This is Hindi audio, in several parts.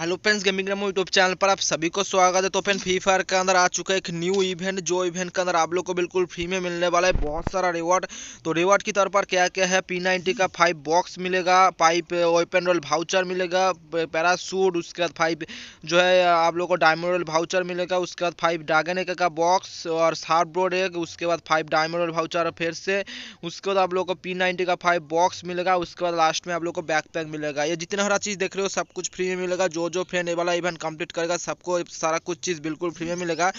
hello friends gaming Remo YouTube channel पर आप सभी को स्वागत है तो फ्रेंड फ्री फायर के अंदर आ चुका है एक न्यू इवेंट जो इवेंट के अंदर आप लोग को बिल्कुल फ्री में मिलने वाला है बहुत सारा रिवॉर्ड तो रिवॉर्ड की तौर पर क्या क्या है पी नाइनटी का फाइव बॉक्स मिलेगा फाइव ओपन रोल भाउचर मिलेगा पैरासूट उसके बाद फाइव जो है आप लोग को डायमंड रोल भाउचर मिलेगा उसके बाद फाइव डागन एक का बॉक्स और शार्प रोड एक उसके बाद फाइव डायमंड रोल भाउचर फिर से उसके बाद आप लोग को पी नाइनटी का फाइव बॉक्स मिलेगा उसके बाद लास्ट में आप लोग को बैक पैक मिलेगा ये जितना हरा चीज़ देख रहे हो सब कुछ फ्री में मिलेगा जो जो फ्रेंड ये वाला इवेंट कंप्लीट करेगा सबको सारा कुछ चीज़ बिल्कुल फ्री में मिलेगा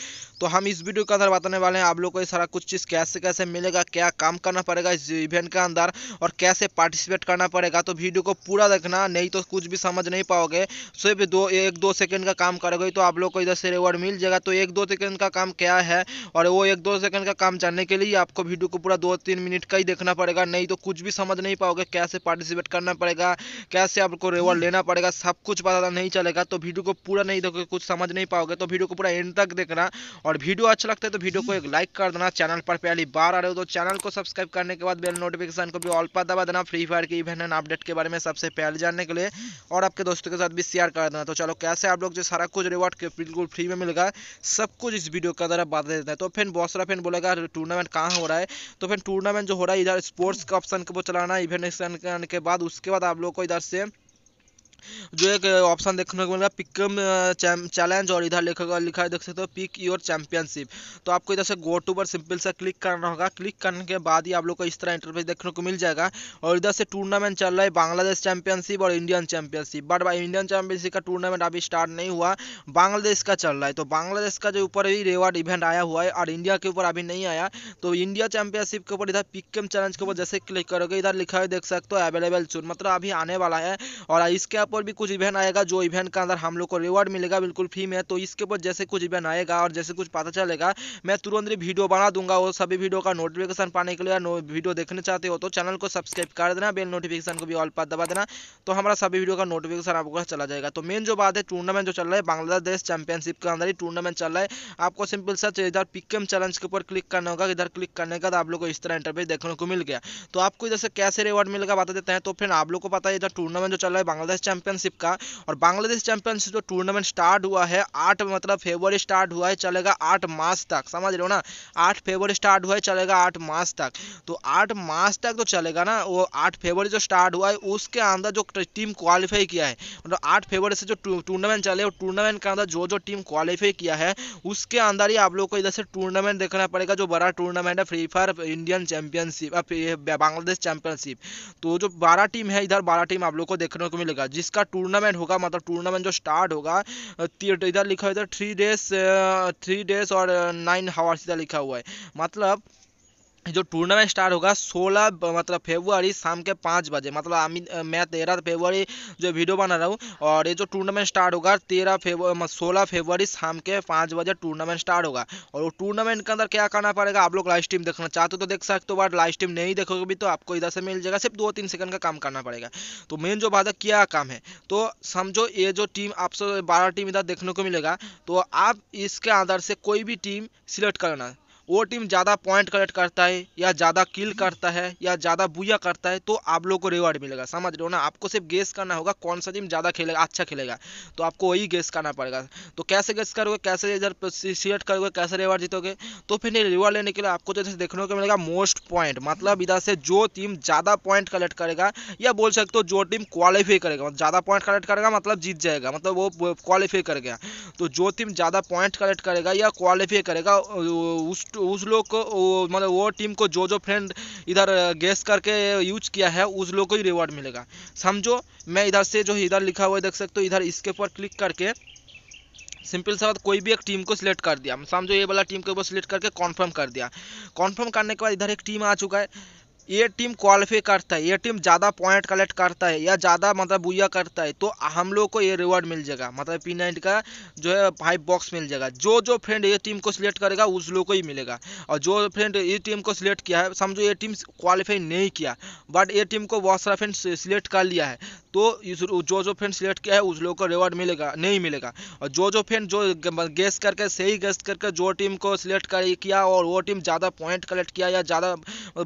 तो हम इस वीडियो के अंदर बताने वाले हैं आप लोग को ये सारा कुछ चीज़ कैसे कैसे मिलेगा क्या काम करना पड़ेगा इस इवेंट के अंदर और कैसे पार्टिसिपेट करना पड़ेगा तो वीडियो को पूरा देखना नहीं तो कुछ भी समझ नहीं पाओगे सिर्फ दो एक दो सेकेंड का काम करोगे तो आप लोग को इधर से रिवॉर्ड मिल जाएगा तो एक दो सेकेंड का काम क्या है और वो एक दो सेकेंड का काम जानने के लिए आपको वीडियो को पूरा दो तीन मिनट का ही देखना पड़ेगा नहीं तो कुछ भी समझ नहीं पाओगे कैसे पार्टिसिपेट करना पड़ेगा कैसे आपको रिवॉर्ड लेना पड़ेगा सब कुछ पता नहीं चल चलेगा तो वीडियो को पूरा नहीं देखोगे कुछ समझ नहीं पाओगे तो वीडियो को पूरा एंड तक देखना और वीडियो अच्छा लगता है तो वीडियो को एक लाइक कर देना चैनल पर पहली बार आ रहे हो तो चैनल को सब्सक्राइब करने के बाद बेल नोटिफिकेशन को भी ऑल पर दबा देना फ्री फायर के इवेंट एंड अपडेट के बारे में सबसे पहले जानने के लिए और आपके दोस्तों के साथ भी शेयर कर देना तो चलो कैसे आप लोग जो सारा कुछ रिवॉर्ड बिल्कुल फ्री में मिलेगा सब कुछ इस वीडियो का द्वारा बता देता है तो फिर बहुत सारा फिर बोलेगा टूर्नामेंट कहाँ हो रहा है तो फिर टूर्नामेंट जो हो रहा है इधर स्पोर्ट्स का ऑप्शन को चलाना इवेंट के बाद उसके बाद आप लोग को इधर से जो एक ऑप्शन देखने को मिलेगा पिक चैलेंज और इधर लिखा लिखा है देख सकते हो पिक योर चैंपियनशिप तो आपको इधर से गो टू पर सिंपल सा क्लिक करना होगा क्लिक करने के बाद ही आप लोग को इस तरह इंटरफेस देखने को मिल जाएगा और इधर से टूर्नामेंट चल रहा है बांग्लादेश चैंपियनशिप और इंडियन चैंपियनशिप बट भाई इंडियन चैंपियनशिप का टूर्नामेंट अभी स्टार्ट नहीं हुआ बांग्लादेश का चल रहा है तो बांग्लादेश का जो ऊपर भी रेवार्ड इवेंट आया हुआ है और इंडिया के ऊपर अभी नहीं आया तो इंडिया चैंपियनशिप के ऊपर इधर पिकम चैलेंज के ऊपर जैसे क्लिक करोगे इधर लिखा है देख सकते हो अवेलेबल चूर मतलब अभी आने वाला है और इसके आप पर भी कुछ इवेंट आएगा जो इवेंट के अंदर हम लोग को रिवॉर्ड मिलेगा बिल्कुल फ्री में तो इसके ऊपर जैसे कुछ इवेंट आएगा और जैसे कुछ पता चलेगा मैं तुरंत वीडियो बना दूंगा और सभी वीडियो का नोटिफिकेशन पाने के लिए वीडियो देखने चाहते हो तो चैनल को सब्सक्राइब कर देना बेल नोटिफिकेशन को भी ऑल पर दबा देना तो हमारा सभी वीडियो का नोटिफिकेशन आपको चला जाएगा तो मेन जो बात है टूर्नामेंट जो चल रहा है बांग्लादेश चैंपियनशिप के अंदर ही टूर्नामेंट चल रहा है आपको सिंपल सर्च इधर पिकम चैलेंज के ऊपर क्लिक करना होगा इधर क्लिक करने के बाद आप लोग को इस तरह इंटरव्यू देखने को मिल गया तो आपको इधर से कैसे रिवॉर्ड मिलेगा बता देते हैं तो फिर आप लोग को पता है इधर टूर्नामेंट जो चल रहा है बांग्लादेश चैंपियनशिप का और बांग्लादेश चैंपियनशिप जो टूर्नामेंट स्टार्ट हुआ है आठ मतलब फेबरी स्टार्ट हुआ है चलेगा आठ मार्च तक समझ रहे हो ना आठ फेबरी स्टार्ट हुआ है चलेगा आठ मार्च तक तो आठ मार्च तक तो चलेगा ना वो आठ फेबर जो स्टार्ट हुआ है उसके अंदर जो टीम क्वालिफाई किया है मतलब आठ फेबर से जो टूर्नामेंट चले और टूर्नामेंट के अंदर जो जो टीम क्वालिफाई किया है उसके अंदर ही आप लोग को इधर से टूर्नामेंट देखना पड़ेगा जो बड़ा टूर्नामेंट है Free Fire Indian championship Bangladesh championship तो जो बारह टीम है इधर बारह टीम आप लोग को देखने को मिलेगा जिस इसका टूर्नामेंट होगा मतलब टूर्नामेंट जो स्टार्ट होगा इधर लिखा हुआ इधर थ्री डेज थ्री डेज और नाइन हावर्स इधर लिखा हुआ है मतलब जो टूर्नामेंट स्टार्ट होगा 16 मतलब फेब्रुआरी शाम के पाँच बजे मतलब आमी मैं तेरह फेब्रुआरी जो वीडियो बना रहा हूँ और ये जो टूर्नामेंट स्टार्ट होगा तेरह फेब सोलह फेब्रुआरी शाम के पाँच बजे टूर्नामेंट स्टार्ट होगा और टूर्नामेंट के अंदर क्या करना पड़ेगा आप लोग लाइव स्ट्रीम देखना चाहते हो तो देख सकते हो बट लाइव स्ट्रीम नहीं देखोगे भी तो आपको इधर से मिल जाएगा सिर्फ दो तीन सेकंड का काम करना पड़ेगा तो मेन जो बात है क्या काम है तो समझो ये जो टीम आपसे बारह टीम इधर देखने को मिलेगा तो आप इसके आधार से कोई भी टीम सिलेक्ट करना वो टीम ज़्यादा पॉइंट कलेक्ट करता है या ज़्यादा किल करता है या ज़्यादा बुया करता है तो आप लोग को रिवॉर्ड मिलेगा समझ रहे हो ना आपको सिर्फ गेस करना होगा कौन सा टीम ज़्यादा खेलेगा अच्छा खेलेगा तो आपको वही गेस करना पड़ेगा तो कैसे गेस करोगे कैसे इधर सिलेक्ट करोगे कैसे रिवॉर्ड जीतोगे तो फिर रिवॉर्ड लेने के लिए आपको जैसे तो देखने को मिलेगा मोस्ट पॉइंट मतलब इधर से जो टीम ज़्यादा पॉइंट कलेक्ट करेगा या बोल सकते हो जो टीम क्वालिफाई करेगा ज़्यादा पॉइंट कलेक्ट करेगा मतलब जीत जाएगा मतलब वो क्वालिफाई कर गया तो जो टीम ज़्यादा पॉइंट कलेक्ट करेगा या क्वालिफाई करेगा उस उस लोग को मतलब वो टीम को जो जो फ्रेंड इधर गेस करके यूज किया है उस लोग को ही रिवॉर्ड मिलेगा समझो मैं इधर से जो इधर लिखा हुआ देख सकते हो इधर इसके ऊपर क्लिक करके सिंपल सा कोई भी एक टीम को सिलेक्ट कर दिया समझो ये वाला टीम को ऊपर सिलेक्ट करके कॉन्फर्म कर दिया कॉन्फर्म करने के बाद इधर एक टीम आ चुका है ये टीम क्वालिफाई करता है ये टीम ज़्यादा पॉइंट कलेक्ट करता है या ज़्यादा मतलब बुया करता है तो हम लोग को ये रिवॉर्ड मिल जाएगा मतलब पी नाइन का जो है फाइव बॉक्स मिल जाएगा जो जो फ्रेंड ये टीम को सिलेक्ट करेगा उस लोग को ही मिलेगा और जो फ्रेंड ये टीम को सिलेक्ट किया है समझो ये टीम क्वालिफाई नहीं किया बट ये टीम को बहुत सारा फ्रेंड सिलेक्ट कर लिया है तो इस जो जो फ्रेंड सिलेक्ट किया है उस लोग को रिवॉर्ड मिलेगा नहीं मिलेगा और जो जो फ्रेंड जो गेस करके सही गेस करके जो टीम को सिलेक्ट कर किया और वो टीम ज़्यादा पॉइंट कलेक्ट किया या ज़्यादा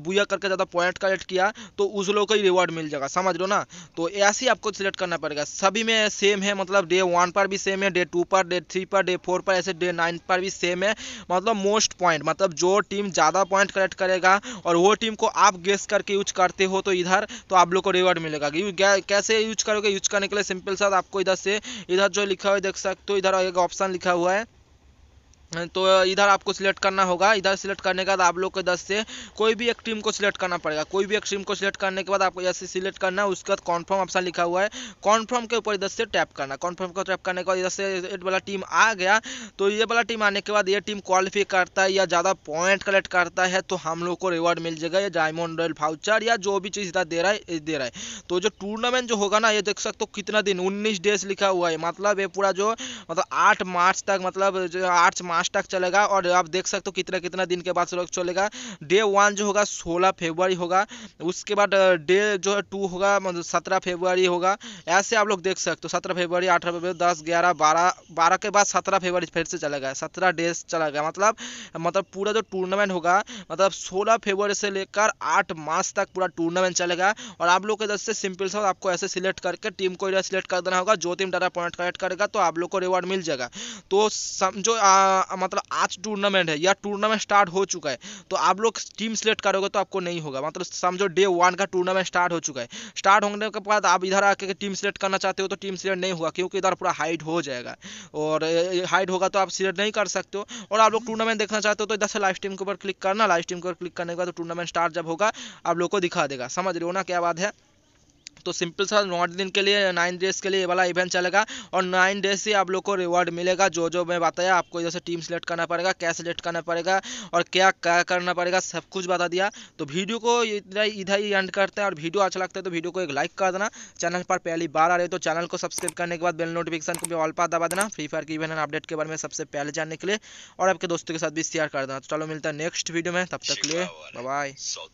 बुया करके ज़्यादा पॉइंट कलेक्ट किया तो उस लोग को ही रिवॉर्ड मिल जाएगा समझ लो ना तो ऐसे ही आपको सिलेक्ट करना पड़ेगा सभी में सेम है मतलब डे वन पर भी सेम है डे टू पर डे थ्री पर डे फोर पर ऐसे डे नाइन पर भी सेम है मतलब मोस्ट पॉइंट मतलब जो टीम ज़्यादा पॉइंट कलेक्ट करेगा और वो टीम को आप गेस करके यूज करते हो तो इधर तो आप लोग को रिवॉर्ड मिलेगा कैसे कैसे यूज करोगे यूज करने के लिए सिंपल सा आपको इधर से इधर जो लिखा हुआ है देख सकते हो इधर एक ऑप्शन लिखा हुआ है तो इधर आपको सिलेक्ट करना होगा इधर सिलेक्ट करने के बाद आप लोग को दस से कोई भी एक टीम को सिलेक्ट करना पड़ेगा कोई भी एक टीम को सिलेक्ट करने के बाद आपको जैसे सिलेक्ट करना है उसके बाद कॉन्फर्म ऑप्शन लिखा हुआ है कॉन्फर्म के ऊपर इधर से टैप करना कॉन्फर्म को टैप करने के बाद इधर से एट वाला टीम आ गया तो ये वाला टीम आने के बाद ये टीम क्वालिफाई करता है या ज़्यादा पॉइंट कलेक्ट करता है तो हम लोग को रिवॉर्ड मिल जाएगा या डायमंड रॉयल फाउचर या जो भी चीज़ इधर दे रहा है दे रहा है तो जो टूर्नामेंट जो होगा ना ये देख सकते हो कितना दिन उन्नीस डेज लिखा हुआ है मतलब ये पूरा जो मतलब आठ मार्च तक मतलब आठ मार्च लास्ट तक चलेगा और आप देख सकते हो कितना कितना दिन के बाद से चलेगा डे वन जो होगा सोलह फेबररी होगा उसके बाद डे जो है टू होगा मतलब सत्रह फेबररी होगा ऐसे आप लोग देख सकते हो सत्रह फेबररी अठारह फेबररी दस ग्यारह बारह बारह के बाद सत्रह फेबररी फिर से चला गया सत्रह डेज चला गया मतलब मतलब पूरा जो टूर्नामेंट होगा मतलब सोलह फेबररी से लेकर आठ मार्च तक पूरा टूर्नामेंट चलेगा और आप लोग के जैसे से सिंपल सा आपको ऐसे सिलेक्ट करके टीम को सिलेक्ट कर देना होगा जो टीम डाटा पॉइंट कलेक्ट करेगा तो आप लोग को रिवॉर्ड मिल जाएगा तो समझो मतलब आज टूर्नामेंट है या टूर्नामेंट स्टार्ट हो चुका है तो आप लोग टीम सेलेक्ट करोगे तो आपको नहीं होगा मतलब समझो डे वन का टूर्नामेंट स्टार्ट हो चुका है स्टार्ट होने के बाद आप इधर आके टीम सेलेक्ट करना चाहते हो तो टीम सेलेक्ट नहीं होगा क्योंकि इधर पूरा हाइट हो जाएगा और हाइट होगा तो आप सिलेक्ट नहीं कर सकते हो और आप लोग टूर्नामेंट देखना चाहते हो तो इधर से लाइव स्ट्रीम के ऊपर क्लिक करना लाइव स्ट्रीम के ऊपर क्लिक करने के बाद टूर्नामेंट स्टार्ट जब होगा आप लोग को दिखा देगा समझ रहे हो ना क्या बात है तो सिंपल सा नौ दिन के लिए नाइन डेज के लिए ये वाला इवेंट चलेगा और नाइन डेज से आप लोग को रिवॉर्ड मिलेगा जो जो मैं बताया आपको इधर से टीम सेलेक्ट करना पड़ेगा क्या सेलेक्ट करना पड़ेगा और क्या क्या करना पड़ेगा सब कुछ बता दिया तो वीडियो को इतना इधर ही एंड करते हैं और वीडियो अच्छा लगता है तो वीडियो को एक लाइक कर देना चैनल पर पहली बार आ रहे तो चैनल को सब्सक्राइब करने के बाद बेल नोटिफिकेशन को भी ऑल पर दबा देना फ्री फायर की इवेंट अपडेट के बारे में सबसे पहले जानने के लिए और आपके दोस्तों के साथ भी शेयर कर देना तो चलो मिलता है नेक्स्ट वीडियो में तब तक लिए बाय